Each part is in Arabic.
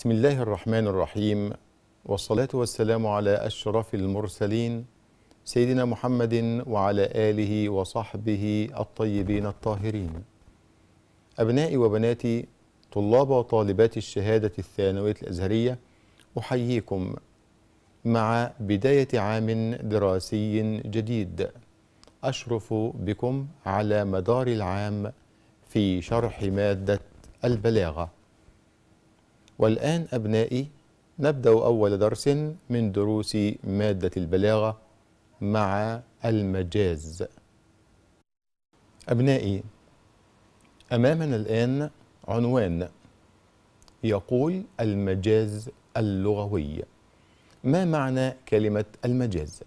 بسم الله الرحمن الرحيم والصلاة والسلام على أشرف المرسلين سيدنا محمد وعلى آله وصحبه الطيبين الطاهرين أبنائي وبناتي طلاب وطالبات الشهادة الثانوية الأزهرية أحييكم مع بداية عام دراسي جديد أشرف بكم على مدار العام في شرح مادة البلاغة والآن أبنائي نبدأ أول درس من دروس مادة البلاغة مع المجاز أبنائي أمامنا الآن عنوان يقول المجاز اللغوي ما معنى كلمة المجاز؟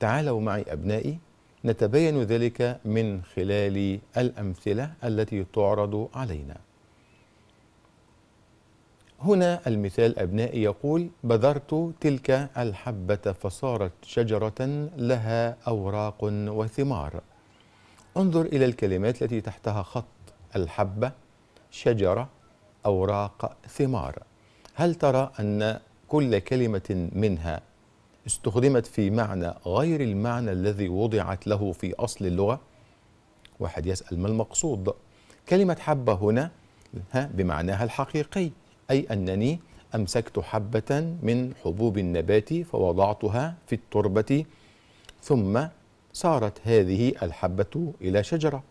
تعالوا معي أبنائي نتبين ذلك من خلال الأمثلة التي تعرض علينا هنا المثال أبنائي يقول بذرت تلك الحبة فصارت شجرة لها أوراق وثمار انظر إلى الكلمات التي تحتها خط الحبة شجرة أوراق ثمار هل ترى أن كل كلمة منها استخدمت في معنى غير المعنى الذي وضعت له في أصل اللغة واحد يسأل ما المقصود كلمة حبة هنا بمعناها الحقيقي أي أنني أمسكت حبة من حبوب النبات فوضعتها في التربة ثم صارت هذه الحبة إلى شجرة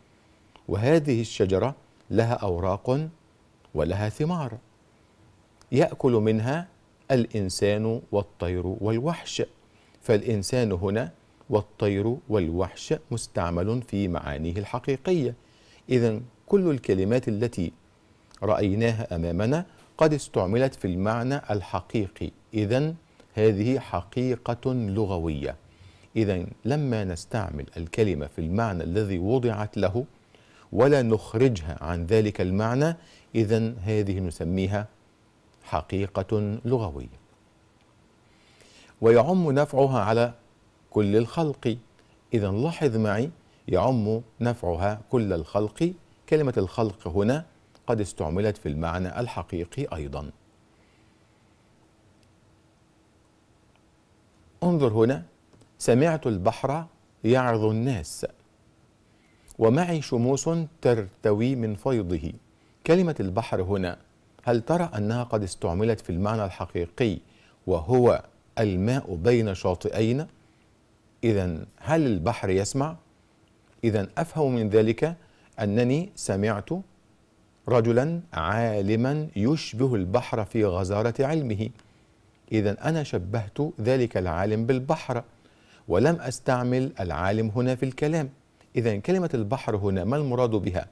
وهذه الشجرة لها أوراق ولها ثمار يأكل منها الإنسان والطير والوحش فالإنسان هنا والطير والوحش مستعمل في معانيه الحقيقية إذا كل الكلمات التي رأيناها أمامنا قد استعملت في المعنى الحقيقي إذا هذه حقيقة لغوية إذا لما نستعمل الكلمة في المعنى الذي وضعت له ولا نخرجها عن ذلك المعنى إذا هذه نسميها حقيقة لغوية ويعم نفعها على كل الخلق إذا لاحظ معي يعم نفعها كل الخلق كلمة الخلق هنا قد استعملت في المعنى الحقيقي أيضا انظر هنا سمعت البحر يعظ الناس ومعي شموس ترتوي من فيضه كلمة البحر هنا هل ترى أنها قد استعملت في المعنى الحقيقي وهو الماء بين شاطئين إذا هل البحر يسمع؟ إذا أفهم من ذلك أنني سمعت رجلا عالما يشبه البحر في غزارة علمه إذا أنا شبهت ذلك العالم بالبحر ولم أستعمل العالم هنا في الكلام إذا كلمة البحر هنا ما المراد بها؟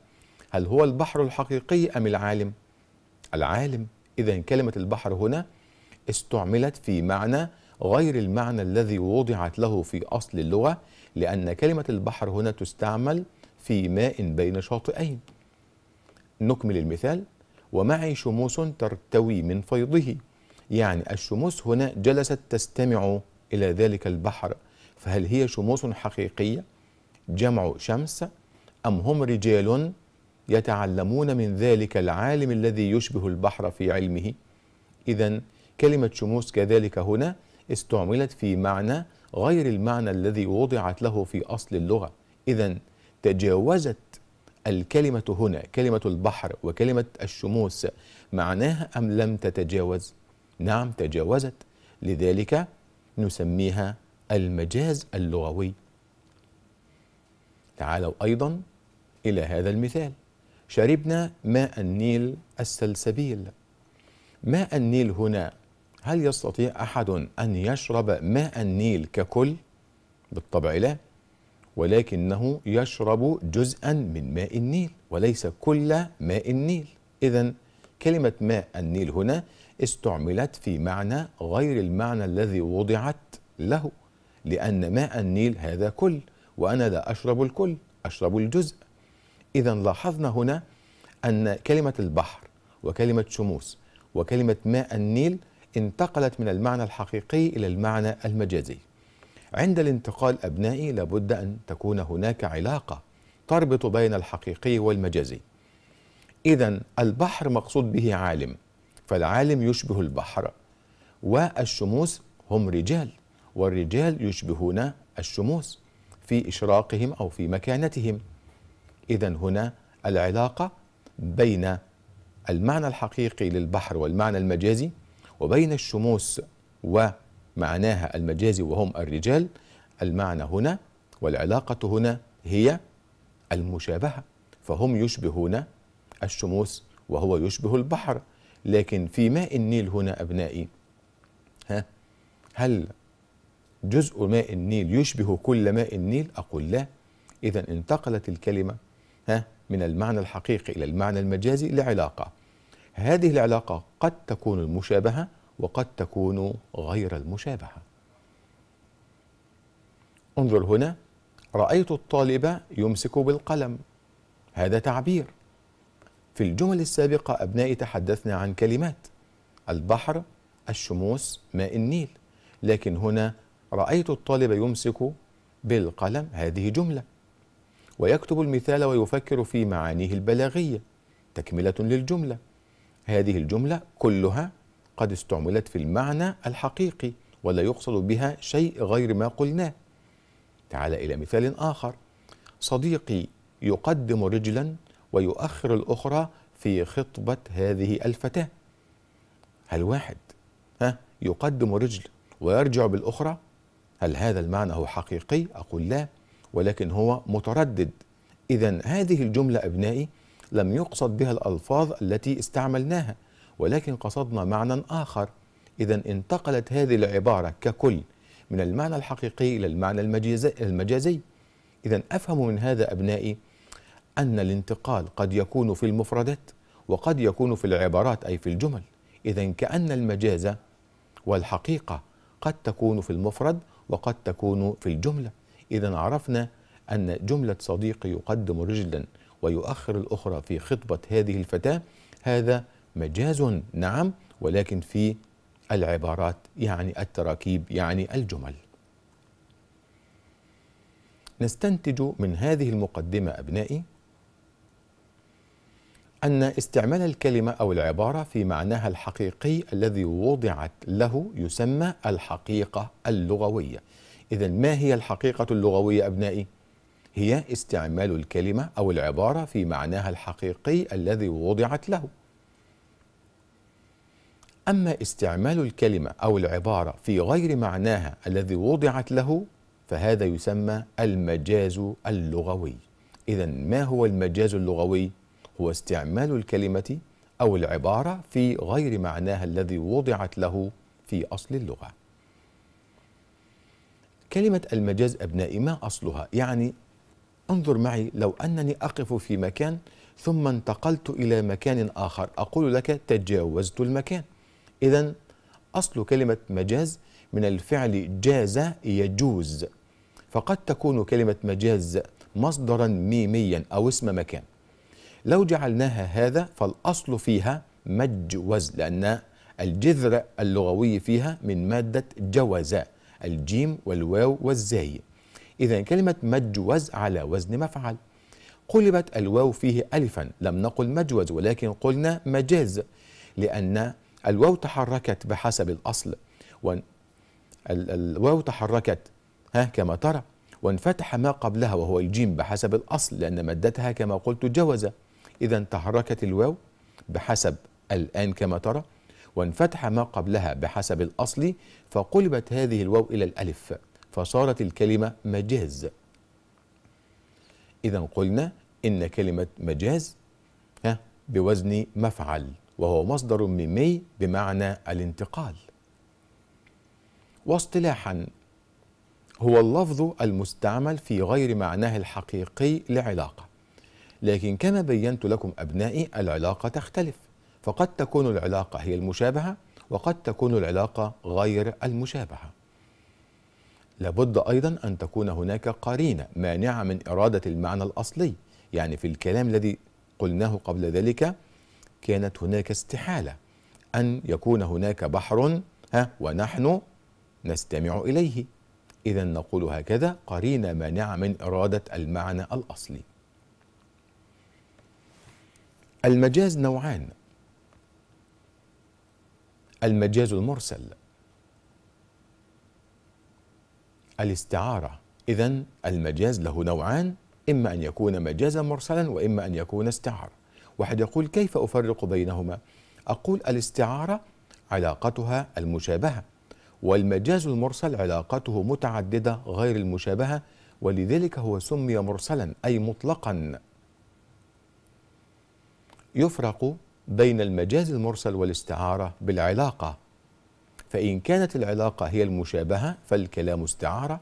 هل هو البحر الحقيقي أم العالم؟ العالم إذا كلمة البحر هنا استعملت في معنى غير المعنى الذي وضعت له في أصل اللغة لأن كلمة البحر هنا تستعمل في ماء بين شاطئين نكمل المثال ومعي شموس ترتوي من فيضه يعني الشموس هنا جلست تستمع إلى ذلك البحر فهل هي شموس حقيقية جمع شمس أم هم رجال يتعلمون من ذلك العالم الذي يشبه البحر في علمه إذا كلمة شموس كذلك هنا استعملت في معنى غير المعنى الذي وضعت له في أصل اللغة إذا تجاوزت الكلمة هنا كلمة البحر وكلمة الشموس معناها أم لم تتجاوز؟ نعم تجاوزت لذلك نسميها المجاز اللغوي تعالوا أيضا إلى هذا المثال شربنا ماء النيل السلسبيل ماء النيل هنا هل يستطيع أحد أن يشرب ماء النيل ككل؟ بالطبع لا ولكنه يشرب جزءا من ماء النيل وليس كل ماء النيل إذا كلمة ماء النيل هنا استعملت في معنى غير المعنى الذي وضعت له لأن ماء النيل هذا كل وأنا لا أشرب الكل أشرب الجزء إذا لاحظنا هنا أن كلمة البحر وكلمة شموس وكلمة ماء النيل انتقلت من المعنى الحقيقي إلى المعنى المجازي عند الانتقال أبنائي لابد أن تكون هناك علاقة تربط بين الحقيقي والمجازي إذا البحر مقصود به عالم فالعالم يشبه البحر والشموس هم رجال والرجال يشبهون الشموس في إشراقهم أو في مكانتهم إذا هنا العلاقة بين المعنى الحقيقي للبحر والمعنى المجازي وبين الشموس و معناها المجازي وهم الرجال المعنى هنا والعلاقة هنا هي المشابهة فهم يشبهون الشموس وهو يشبه البحر لكن في ماء النيل هنا أبنائي ها هل جزء ماء النيل يشبه كل ماء النيل أقول لا إذا انتقلت الكلمة ها من المعنى الحقيقي إلى المعنى المجازي لعلاقة هذه العلاقة قد تكون المشابهة وقد تكون غير المشابهه انظر هنا رايت الطالب يمسك بالقلم هذا تعبير في الجمل السابقه ابنائي تحدثنا عن كلمات البحر الشموس ماء النيل لكن هنا رايت الطالب يمسك بالقلم هذه جمله ويكتب المثال ويفكر في معانيه البلاغيه تكمله للجمله هذه الجمله كلها قد استعملت في المعنى الحقيقي ولا يقصد بها شيء غير ما قلناه تعال إلى مثال آخر صديقي يقدم رجلا ويؤخر الأخرى في خطبة هذه الفتاة هل واحد ها يقدم رجل ويرجع بالأخرى هل هذا المعنى هو حقيقي أقول لا ولكن هو متردد إذا هذه الجملة أبنائي لم يقصد بها الألفاظ التي استعملناها ولكن قصدنا معنى آخر إذا انتقلت هذه العبارة ككل من المعنى الحقيقي إلى المعنى المجازي إذا أفهم من هذا أبنائي أن الانتقال قد يكون في المفردات وقد يكون في العبارات أي في الجمل إذا كأن المجاز والحقيقة قد تكون في المفرد وقد تكون في الجملة إذا عرفنا أن جملة صديقي يقدم رجلا ويؤخر الأخرى في خطبة هذه الفتاة هذا مجاز نعم ولكن في العبارات يعني التراكيب يعني الجمل نستنتج من هذه المقدمة أبنائي أن استعمال الكلمة أو العبارة في معناها الحقيقي الذي وضعت له يسمى الحقيقة اللغوية إذا ما هي الحقيقة اللغوية أبنائي؟ هي استعمال الكلمة أو العبارة في معناها الحقيقي الذي وضعت له أما استعمال الكلمة أو العبارة في غير معناها الذي وضعت له فهذا يسمى المجاز اللغوي إذا ما هو المجاز اللغوي؟ هو استعمال الكلمة أو العبارة في غير معناها الذي وضعت له في أصل اللغة كلمة المجاز أبنائي ما أصلها؟ يعني انظر معي لو أنني أقف في مكان ثم انتقلت إلى مكان آخر أقول لك تجاوزت المكان إذا أصل كلمة مجاز من الفعل جاز يجوز فقد تكون كلمة مجاز مصدرا ميميا أو اسم مكان لو جعلناها هذا فالأصل فيها مجوز لأن الجذر اللغوي فيها من مادة جوز الجيم والواو والزاي إذا كلمة مجوز على وزن مفعل قلبت الواو فيه ألفا لم نقل مجوز ولكن قلنا مجاز لأن الواو تحركت بحسب الأصل وان الواو تحركت ها كما ترى وانفتح ما قبلها وهو الجيم بحسب الأصل لأن مادتها كما قلت جوز إذا تحركت الواو بحسب الآن كما ترى وانفتح ما قبلها بحسب الأصل فقلبت هذه الواو إلى الألف فصارت الكلمة مجاز إذا قلنا إن كلمة مجاز ها بوزن مفعل وهو مصدر ميمي بمعنى الانتقال واصطلاحا هو اللفظ المستعمل في غير معناه الحقيقي لعلاقة لكن كما بينت لكم أبنائي العلاقة تختلف فقد تكون العلاقة هي المشابهة وقد تكون العلاقة غير المشابهة لابد أيضا أن تكون هناك قرينة مانعة من إرادة المعنى الأصلي يعني في الكلام الذي قلناه قبل ذلك كانت هناك استحالة أن يكون هناك بحر ها ونحن نستمع إليه إذا نقول هكذا قرينة مانعة من إرادة المعنى الأصلي المجاز نوعان المجاز المرسل الاستعارة إذا المجاز له نوعان إما أن يكون مجازا مرسلا وإما أن يكون استعارة واحد يقول كيف أفرق بينهما أقول الاستعارة علاقتها المشابهة والمجاز المرسل علاقته متعددة غير المشابهة ولذلك هو سمي مرسلا أي مطلقا يفرق بين المجاز المرسل والاستعارة بالعلاقة فإن كانت العلاقة هي المشابهة فالكلام استعارة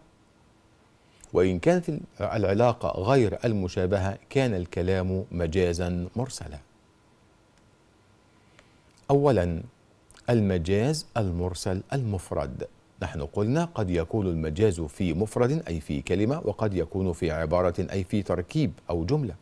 وإن كانت العلاقة غير المشابهة كان الكلام مجازا مرسلا أولا المجاز المرسل المفرد نحن قلنا قد يكون المجاز في مفرد أي في كلمة وقد يكون في عبارة أي في تركيب أو جملة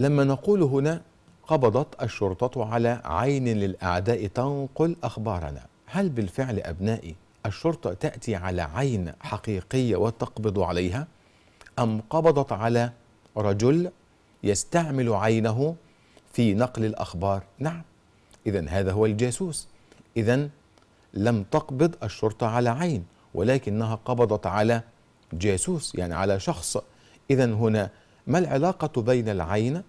لما نقول هنا قبضت الشرطة على عين للأعداء تنقل أخبارنا هل بالفعل أبنائي الشرطة تأتي على عين حقيقية وتقبض عليها أم قبضت على رجل يستعمل عينه في نقل الأخبار نعم إذا هذا هو الجاسوس إذا لم تقبض الشرطة على عين ولكنها قبضت على جاسوس يعني على شخص إذا هنا ما العلاقة بين العين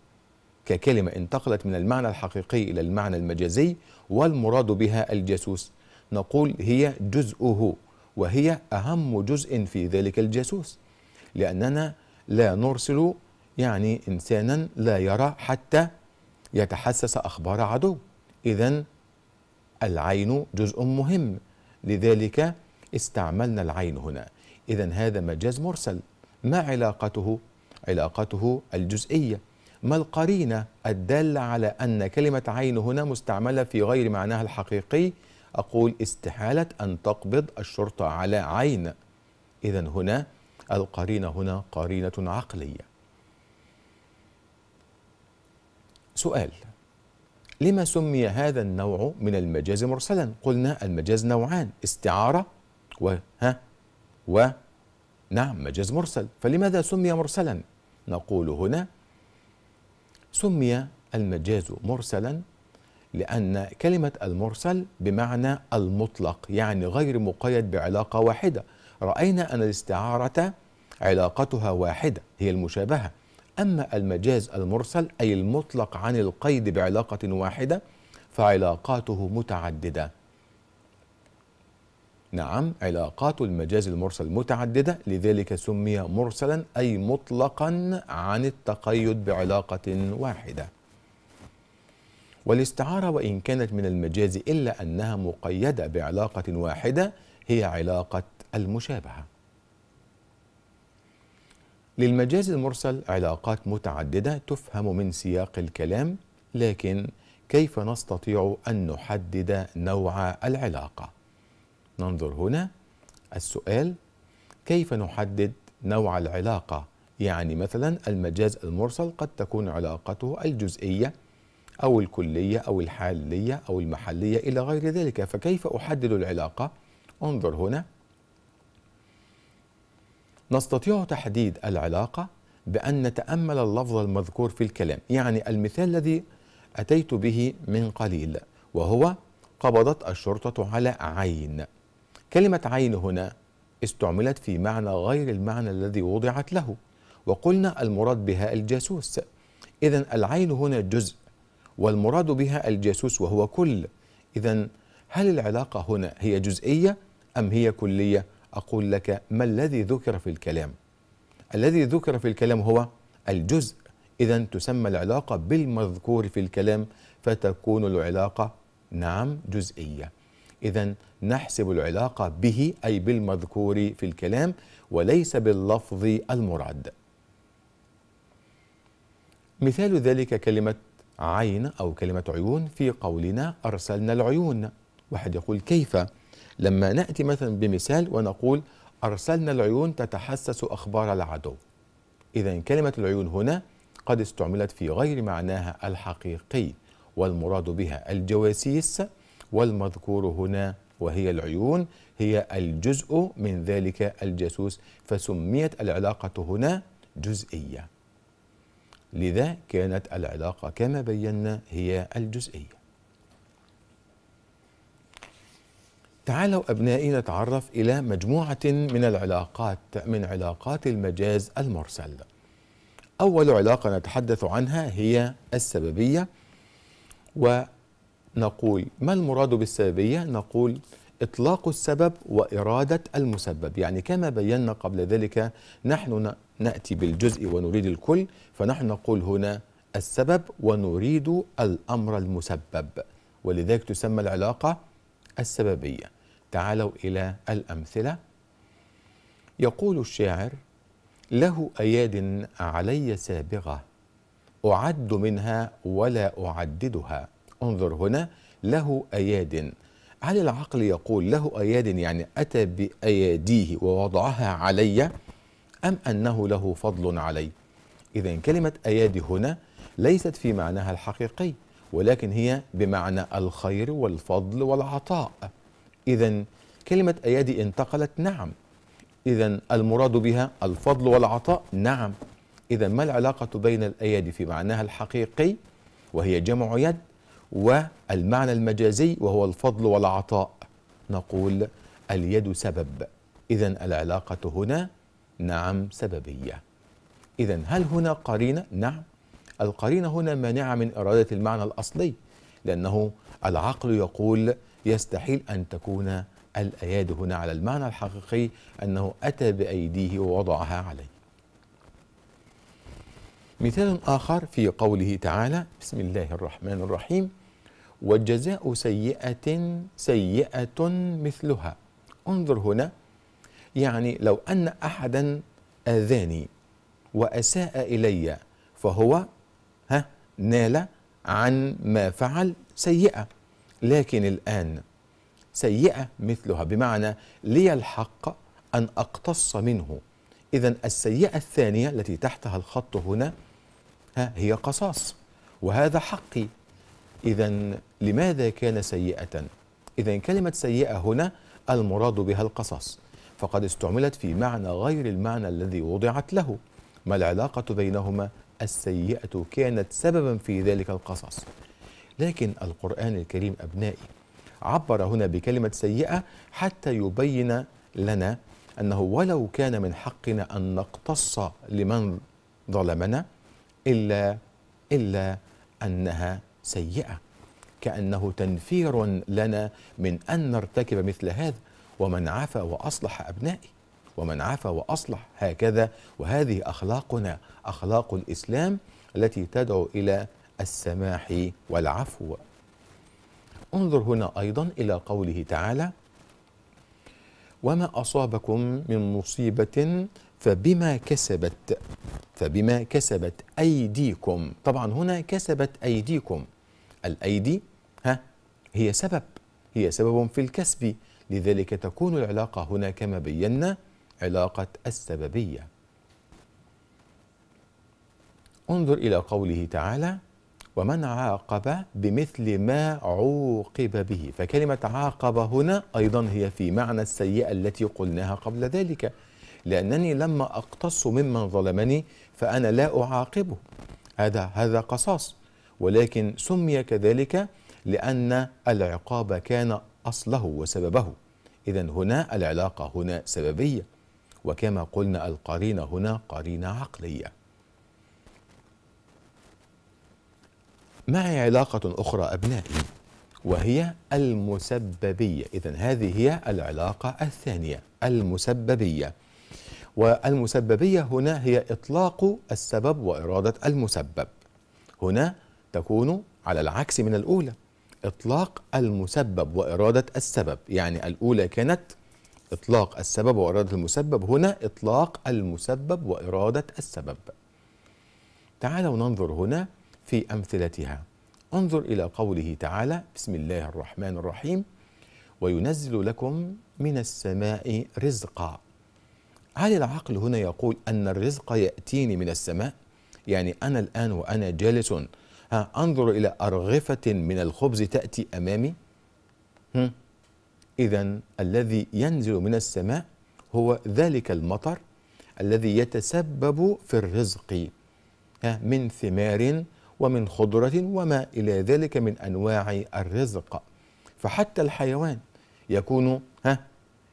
ككلمة انتقلت من المعنى الحقيقي إلى المعنى المجازي والمراد بها الجاسوس نقول هي جزءه وهي أهم جزء في ذلك الجاسوس لأننا لا نرسل يعني إنسانا لا يرى حتى يتحسس أخبار عدو إذا العين جزء مهم لذلك استعملنا العين هنا إذا هذا مجاز مرسل ما علاقته؟ علاقته الجزئية ما القرينة الدالة على أن كلمة عين هنا مستعملة في غير معناها الحقيقي أقول استحالة أن تقبض الشرطة على عين إذا هنا القرينة هنا قرينة عقلية سؤال لما سمي هذا النوع من المجاز مرسلا قلنا المجاز نوعان استعارة وها و نعم مجاز مرسل فلماذا سمي مرسلا نقول هنا سمي المجاز مرسلا لأن كلمة المرسل بمعنى المطلق يعني غير مقيد بعلاقة واحدة رأينا أن الاستعارة علاقتها واحدة هي المشابهة أما المجاز المرسل أي المطلق عن القيد بعلاقة واحدة فعلاقاته متعددة نعم علاقات المجاز المرسل متعددة لذلك سمي مرسلا أي مطلقا عن التقيد بعلاقة واحدة والاستعارة وإن كانت من المجاز إلا أنها مقيدة بعلاقة واحدة هي علاقة المشابهة للمجاز المرسل علاقات متعددة تفهم من سياق الكلام لكن كيف نستطيع أن نحدد نوع العلاقة؟ ننظر هنا السؤال كيف نحدد نوع العلاقة؟ يعني مثلا المجاز المرسل قد تكون علاقته الجزئية أو الكلية أو الحالية أو المحلية إلى غير ذلك فكيف أحدد العلاقة؟ انظر هنا نستطيع تحديد العلاقة بأن نتأمل اللفظ المذكور في الكلام يعني المثال الذي أتيت به من قليل وهو قبضت الشرطة على عين كلمة عين هنا استعملت في معنى غير المعنى الذي وضعت له وقلنا المراد بها الجاسوس إذا العين هنا جزء والمراد بها الجاسوس وهو كل إذا هل العلاقة هنا هي جزئية أم هي كلية أقول لك ما الذي ذكر في الكلام الذي ذكر في الكلام هو الجزء إذا تسمى العلاقة بالمذكور في الكلام فتكون العلاقة نعم جزئية إذا نحسب العلاقة به أي بالمذكور في الكلام وليس باللفظ المراد مثال ذلك كلمة عين أو كلمة عيون في قولنا أرسلنا العيون واحد يقول كيف لما نأتي مثلا بمثال ونقول أرسلنا العيون تتحسس أخبار العدو إذا كلمة العيون هنا قد استعملت في غير معناها الحقيقي والمراد بها الجواسيس والمذكور هنا وهي العيون هي الجزء من ذلك الجاسوس فسميت العلاقة هنا جزئية لذا كانت العلاقة كما بينا هي الجزئية تعالوا أبنائي نتعرف إلى مجموعة من العلاقات من علاقات المجاز المرسل أول علاقة نتحدث عنها هي السببية ونقول ما المراد بالسببية؟ نقول إطلاق السبب وإرادة المسبب يعني كما بينا قبل ذلك نحن نأتي بالجزء ونريد الكل فنحن نقول هنا السبب ونريد الأمر المسبب ولذلك تسمى العلاقة السببية تعالوا إلى الأمثلة يقول الشاعر له أياد علي سابغة أعد منها ولا أعددها انظر هنا له أياد هل العقل يقول له أياد يعني أتى بأياديه ووضعها علي أم أنه له فضل علي إذا كلمة أيادي هنا ليست في معناها الحقيقي ولكن هي بمعنى الخير والفضل والعطاء إذا كلمة أيادي انتقلت نعم إذا المراد بها الفضل والعطاء نعم إذا ما العلاقة بين الأيادي في معناها الحقيقي وهي جمع يد والمعنى المجازي وهو الفضل والعطاء نقول اليد سبب إذا العلاقة هنا نعم سببية إذا هل هنا قرينة؟ نعم القرينة هنا مانعة من إرادة المعنى الأصلي لأنه العقل يقول يستحيل أن تكون الأياد هنا على المعنى الحقيقي أنه أتى بأيديه ووضعها عليه مثال آخر في قوله تعالى بسم الله الرحمن الرحيم وجزاء سيئة سيئة مثلها انظر هنا يعني لو أن أحدا آذاني وأساء إلي فهو ها نال عن ما فعل سيئة لكن الآن سيئة مثلها بمعنى لي الحق أن أقتص منه إذا السيئة الثانية التي تحتها الخط هنا هي قصاص وهذا حقي إذا لماذا كان سيئة؟ إذا كلمة سيئة هنا المراد بها القصاص فقد استعملت في معنى غير المعنى الذي وضعت له ما العلاقة بينهما السيئة كانت سببا في ذلك القصص لكن القرآن الكريم أبنائي عبر هنا بكلمة سيئة حتى يبين لنا أنه ولو كان من حقنا أن نقتص لمن ظلمنا إلا إلا أنها سيئة كأنه تنفير لنا من أن نرتكب مثل هذا ومن عفا وأصلح أبنائي ومن عفا وأصلح هكذا وهذه أخلاقنا أخلاق الإسلام التي تدعو إلى السماح والعفو انظر هنا أيضا إلى قوله تعالى وما أصابكم من مصيبة فبما كسبت فبما كسبت أيديكم طبعا هنا كسبت أيديكم الأيدي ها هي سبب هي سبب في الكسب لذلك تكون العلاقة هنا كما بينا علاقة السببية انظر إلى قوله تعالى ومن عاقب بمثل ما عوقب به فكلمة عاقب هنا أيضا هي في معنى السيئة التي قلناها قبل ذلك لأنني لما أقتص ممن ظلمني فأنا لا أعاقبه هذا هذا قصاص ولكن سمي كذلك لأن العقاب كان أصله وسببه إذا هنا العلاقة هنا سببية وكما قلنا القرينة هنا قرينة عقلية معي علاقة أخرى أبنائي وهي المسببية إذا هذه هي العلاقة الثانية المسببية والمسببية هنا هي إطلاق السبب وإرادة المسبب هنا تكون على العكس من الأولى إطلاق المسبب وإرادة السبب يعني الأولى كانت إطلاق السبب وإرادة المسبب هنا إطلاق المسبب وإرادة السبب تعالوا ننظر هنا في أمثلتها انظر إلى قوله تعالى بسم الله الرحمن الرحيم وينزل لكم من السماء رزقا هل العقل هنا يقول أن الرزق يأتيني من السماء؟ يعني أنا الآن وأنا جالس ها أنظر إلى أرغفة من الخبز تأتي أمامي إذا الذي ينزل من السماء هو ذلك المطر الذي يتسبب في الرزق ها من ثمار ومن خضرة وما إلى ذلك من أنواع الرزق فحتى الحيوان يكون ها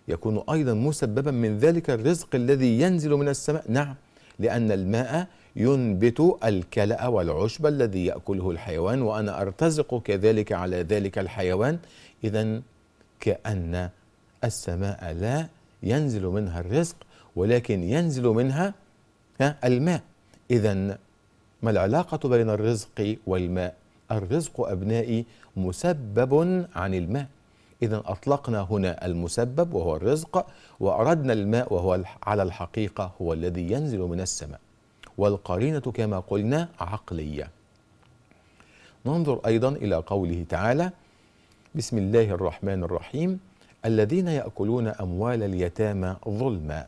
يكون أيضا مسببا من ذلك الرزق الذي ينزل من السماء نعم لأن الماء ينبت الكلأ والعشب الذي يأكله الحيوان وأنا أرتزق كذلك على ذلك الحيوان إذا كأن السماء لا ينزل منها الرزق ولكن ينزل منها الماء إذا ما العلاقة بين الرزق والماء؟ الرزق أبنائي مسبب عن الماء إذا أطلقنا هنا المسبب وهو الرزق وأردنا الماء وهو على الحقيقة هو الذي ينزل من السماء والقرينة كما قلنا عقلية ننظر أيضا إلى قوله تعالى بسم الله الرحمن الرحيم الذين يأكلون أموال اليتامى ظلما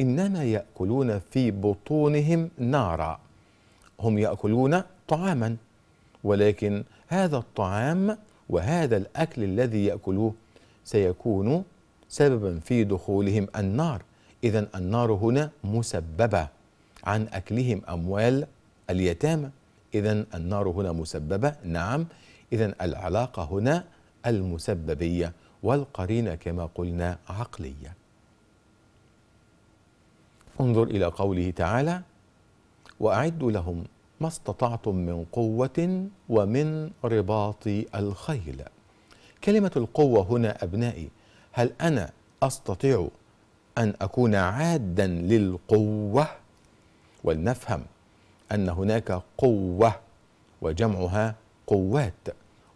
إنما يأكلون في بطونهم نارا هم يأكلون طعاما ولكن هذا الطعام وهذا الأكل الذي يأكلوه سيكون سببا في دخولهم النار إذا النار هنا مسببة عن أكلهم أموال اليتامى إذا النار هنا مسببة نعم إذا العلاقة هنا المسببية والقرينة كما قلنا عقلية انظر إلى قوله تعالى وأعدوا لهم ما استطعتم من قوة ومن رباط الخيل كلمة القوة هنا أبنائي هل أنا أستطيع أن أكون عادا للقوة ولنفهم أن هناك قوة وجمعها قوات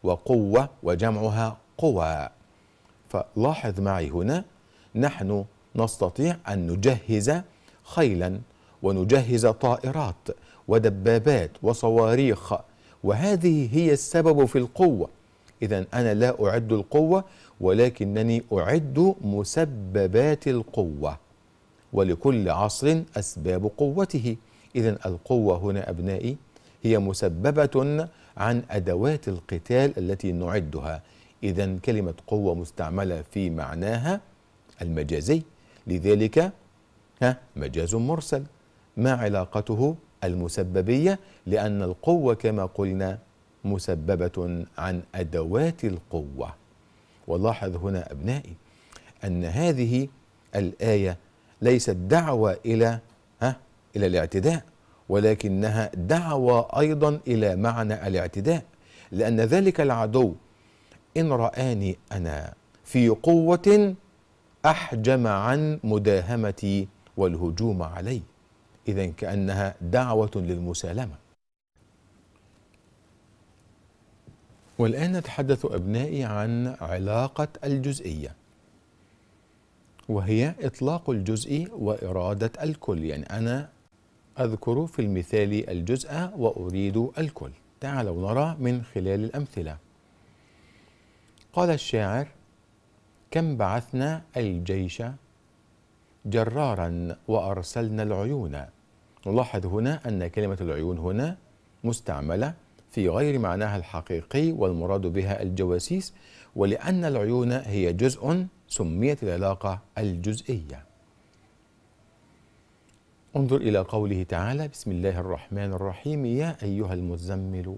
وقوة وجمعها قوى فلاحظ معي هنا نحن نستطيع أن نجهز خيلا ونجهز طائرات ودبابات وصواريخ وهذه هي السبب في القوة إذا أنا لا أعد القوة ولكنني أعد مسببات القوة ولكل عصر أسباب قوته إذا القوة هنا أبنائي هي مسببة عن أدوات القتال التي نعدها إذا كلمة قوة مستعملة في معناها المجازي لذلك ها مجاز مرسل ما علاقته المسببية لأن القوة كما قلنا مسببة عن أدوات القوة ولاحظ هنا أبنائي أن هذه الآية ليست دعوة إلى ها إلى الاعتداء ولكنها دعوة أيضا إلى معنى الاعتداء لأن ذلك العدو إن رآني أنا في قوة أحجم عن مداهمتي والهجوم علي إذا كأنها دعوة للمسالمة والآن نتحدث أبنائي عن علاقة الجزئية وهي إطلاق الجزء وإرادة الكل يعني أنا أذكر في المثال الجزء وأريد الكل تعالوا نرى من خلال الأمثلة قال الشاعر كم بعثنا الجيش جرارا وأرسلنا العيون نلاحظ هنا أن كلمة العيون هنا مستعملة في غير معناها الحقيقي والمراد بها الجواسيس ولأن العيون هي جزء سميت العلاقة الجزئية انظر إلى قوله تعالى بسم الله الرحمن الرحيم يا أيها المزمل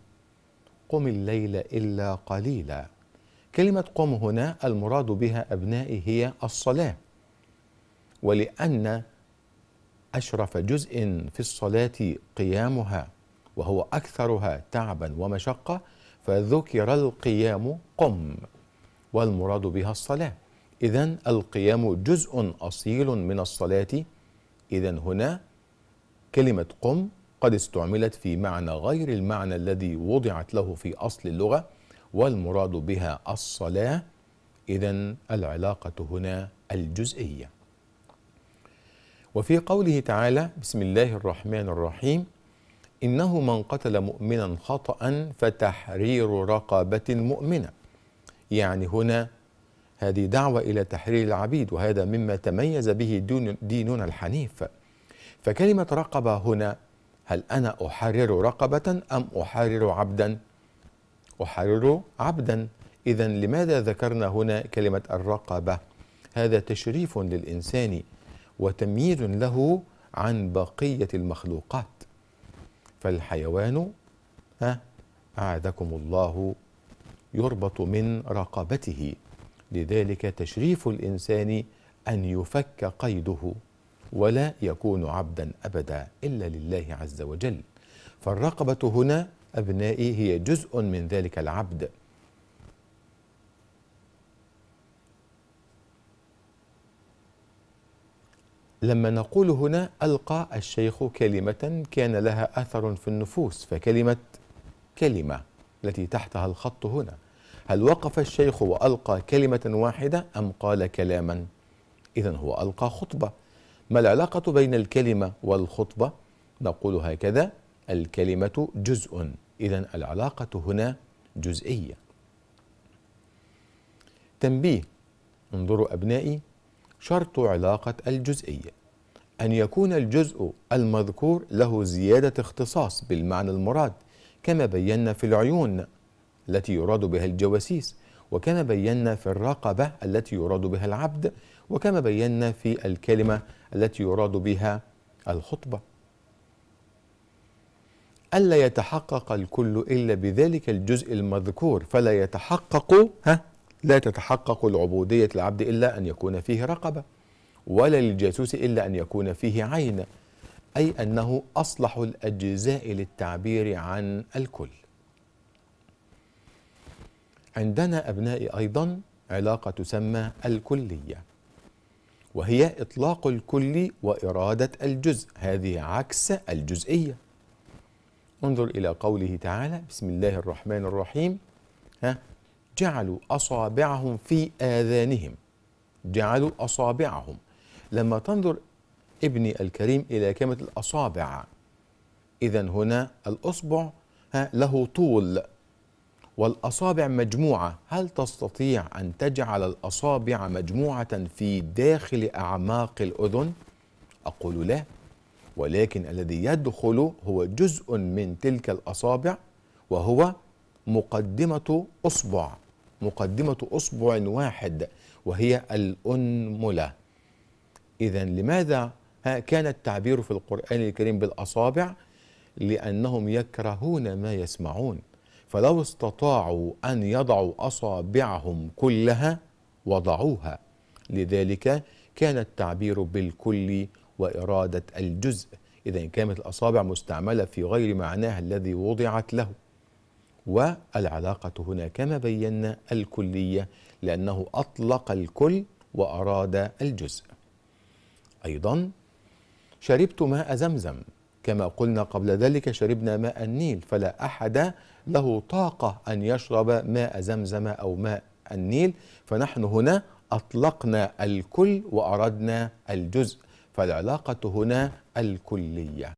قم الليل إلا قليلا كلمة قم هنا المراد بها أبنائي هي الصلاة ولأن أشرف جزء في الصلاة قيامها وهو أكثرها تعبا ومشقة فذكر القيام قم والمراد بها الصلاة إذا القيام جزء أصيل من الصلاة إذا هنا كلمة قم قد استعملت في معنى غير المعنى الذي وضعت له في أصل اللغة والمراد بها الصلاة إذا العلاقة هنا الجزئية وفي قوله تعالى بسم الله الرحمن الرحيم إنه من قتل مؤمنا خطأ فتحرير رقبة مؤمنة يعني هنا هذه دعوة إلى تحرير العبيد وهذا مما تميز به ديننا الحنيف فكلمة رقبة هنا هل أنا أحرر رقبة أم أحرر عبدا أحرر عبدا إذا لماذا ذكرنا هنا كلمة الرقبة هذا تشريف للإنسان وتمييز له عن بقية المخلوقات فالحيوان ها أعدكم الله يربط من رقبته لذلك تشريف الإنسان أن يفك قيده ولا يكون عبدا أبدا إلا لله عز وجل فالرقبة هنا أبنائي هي جزء من ذلك العبد لما نقول هنا ألقى الشيخ كلمة كان لها أثر في النفوس فكلمة كلمة التي تحتها الخط هنا هل وقف الشيخ وألقى كلمة واحدة أم قال كلاما إذا هو ألقى خطبة ما العلاقة بين الكلمة والخطبة نقول هكذا الكلمة جزء إذا العلاقة هنا جزئية تنبيه انظروا أبنائي شرط علاقة الجزئية أن يكون الجزء المذكور له زيادة اختصاص بالمعنى المراد كما بينا في العيون التي يراد بها الجواسيس وكما بينا في الرقبة التي يراد بها العبد وكما بينا في الكلمة التي يراد بها الخطبة ألا يتحقق الكل إلا بذلك الجزء المذكور فلا يتحقق ها لا تتحقق العبودية العبد إلا أن يكون فيه رقبة ولا للجاسوس إلا أن يكون فيه عين أي أنه أصلح الأجزاء للتعبير عن الكل عندنا أبنائي أيضا علاقة تسمى الكلية وهي إطلاق الكل وإرادة الجزء هذه عكس الجزئية انظر إلى قوله تعالى بسم الله الرحمن الرحيم ها جعلوا أصابعهم في آذانهم جعلوا أصابعهم لما تنظر ابني الكريم إلى كلمة الأصابع إذا هنا الأصبع له طول والأصابع مجموعة هل تستطيع أن تجعل الأصابع مجموعة في داخل أعماق الأذن؟ أقول لا ولكن الذي يدخل هو جزء من تلك الأصابع وهو مقدمة أصبع مقدمة أصبع واحد وهي الأنملة إذا لماذا كان التعبير في القرآن الكريم بالأصابع لأنهم يكرهون ما يسمعون فلو استطاعوا أن يضعوا أصابعهم كلها وضعوها لذلك كان التعبير بالكل وإرادة الجزء إذا كانت الأصابع مستعملة في غير معناها الذي وضعت له والعلاقة هنا كما بينا الكلية لأنه أطلق الكل وأراد الجزء أيضا شربت ماء زمزم كما قلنا قبل ذلك شربنا ماء النيل فلا أحد له طاقة أن يشرب ماء زمزم أو ماء النيل فنحن هنا أطلقنا الكل وأردنا الجزء فالعلاقة هنا الكلية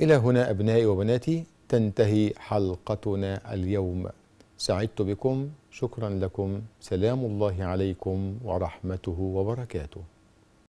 إلى هنا أبنائي وبناتي تنتهي حلقتنا اليوم سعدت بكم شكرا لكم سلام الله عليكم ورحمته وبركاته